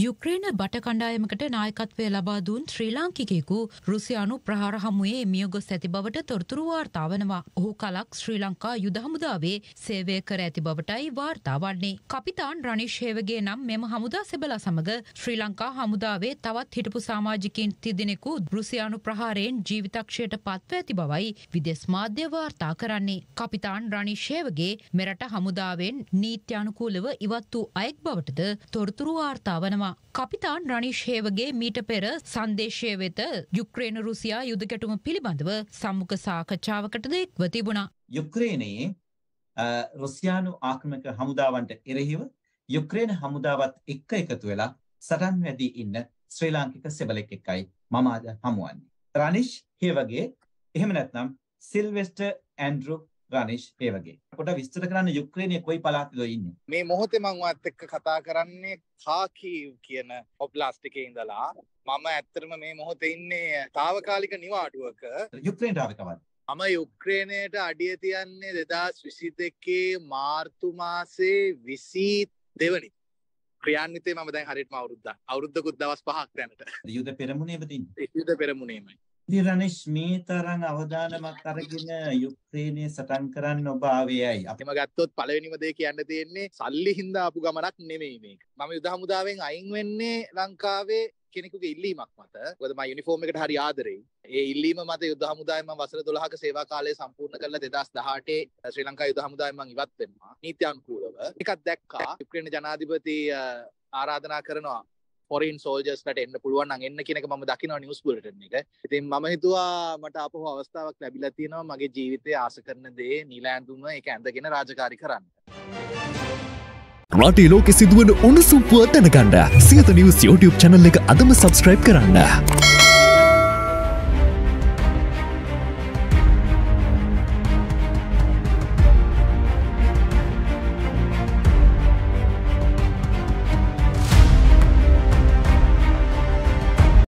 යුක්‍රේන බට කණ්ඩායමකට නායකත්වය ලබා දුන් ශ්‍රී ලාංකිකයෙකු රුසියානු ප්‍රහාර හමුවේ මියගොස් ඇති බවට තොරතුරු වාර්තා වනවා. ඔහු කලක් ශ්‍රී ලංකා යුද හමුදාවේ සේවය කර ඇති බවටයි වාර්තා වන්නේ. කපිතාන් රනිෂ් හේවගේ නම් මෙම හමුදා සෙබලා සමග ශ්‍රී ලංකා හමුදාවේ තවත් හිටපු සමාජිකයින් තිදෙනෙකු රුසියානු ප්‍රහාරයෙන් ජීවිතක්ෂයට පත්ව ඇති බවයි විදෙස් මාධ්‍ය වාර්තා කරන්නේ. කපිතාන් රනිෂ් හේවගේ මෙරට හමුදාවෙන් නීත්‍යානුකූලව ඉවත් වූ අයෙක් බවටද තොරතුරු වාර්තා වනවා. සිටිනවා. කපිතාන් රනිශ් හේවගේ මීට පෙර සංදේශය වෙත යුක්්‍රේණ රුසියා යුදකැටුම පිළිබඳව සම්මුඛ සාකච්ඡාවකටද එක්ව තිබුණා. යුක්්‍රේණයේ රුසියානු ආක්‍රමක හමුදාවන්ට එරෙහිව යුක්්‍රේණ හමුදාවත් එක්ක එකතු වෙලා සටන් වැදී ඉන්න ශ්‍රී ලාංකික සෙබලෙක් එක්කයි මම අද හමුවන්නේ. රනිශ් හේවගේ එහෙම නැත්නම් සිල්වෙස්ටර් ඇන්ඩ්‍රු රනිෂ් ඒ වගේ. පොඩ්ඩක් විස්තර කරන්න යුක්‍රේනයේ කොයි පළාතද ඉන්නේ? මේ මොහොතේ මම ඔයත් එක්ක කතා කරන්නේ කාකීව් කියන ඔබ්ලාස්ට් එකේ ඉඳලා මම ඇත්තටම මේ මොහොතේ ඉන්නේ తాවකාලික නිවාඩුවක. යුක්‍රේනට ආවේ කවද? මම යුක්‍රේනයට අඩිය තියන්නේ 2022 මාර්තු මාසේ 22 වෙනිදා. ක්‍රියාන්විතේ මම දැන් හරියටම අවුරුද්දක් අවුරුද්දකුත් දවස් 5ක් දැනට. යුද පෙරමුණේම තින්නේ. යුද පෙරමුණේමයි. ඉරණිෂ් මේ තරම් අවධානමක් අරගෙන යුක්‍රේනයේ සටන් කරන්න ඔබ ආවේයයි. අපිම ගත්තොත් පළවෙනිම දේ කියන්න තියෙන්නේ සල්ලි හින්දා ආපු ගමනක් නෙමෙයි මේක. මම යුද හමුදාවෙන් අයින් වෙන්නේ ලංකාවේ කෙනෙකුගේ ඉල්ලීමක් මත. මොකද මම යුනිෆෝම් එකට හරි ආදරෙයි. ඒ ඉල්ලීම මත යුද හමුදාවෙන් මම වසර 12ක සේවා කාලය සම්පූර්ණ කරලා 2018 ශ්‍රී ලංකා යුද හමුදාවෙන් මම ඉවත් වෙනවා. නීත්‍යානුකූලව. එකක් දැක්කා යුක්‍රේන ජනාධිපති ආරාධනා කරනවා ෆොරින් සෝල්ජස්ලට එන්න පුළුවන් නම් එන්න කියන එක මම දකිනවා නිවුස් බුලටන් එක. ඉතින් මම හිතුවා මට අපහු අවස්ථාවක් ලැබිලා තියෙනවා මගේ ජීවිතේ ආස කරන දේ නිල ඇඳුම ඒක ඇඳගෙන රාජකාරී කරන්න. රටේ ලෝකෙ සිදුවන උණුසුම්පුව දැනගන්න සියත නිවුස් YouTube channel එක අදම subscribe කරන්න.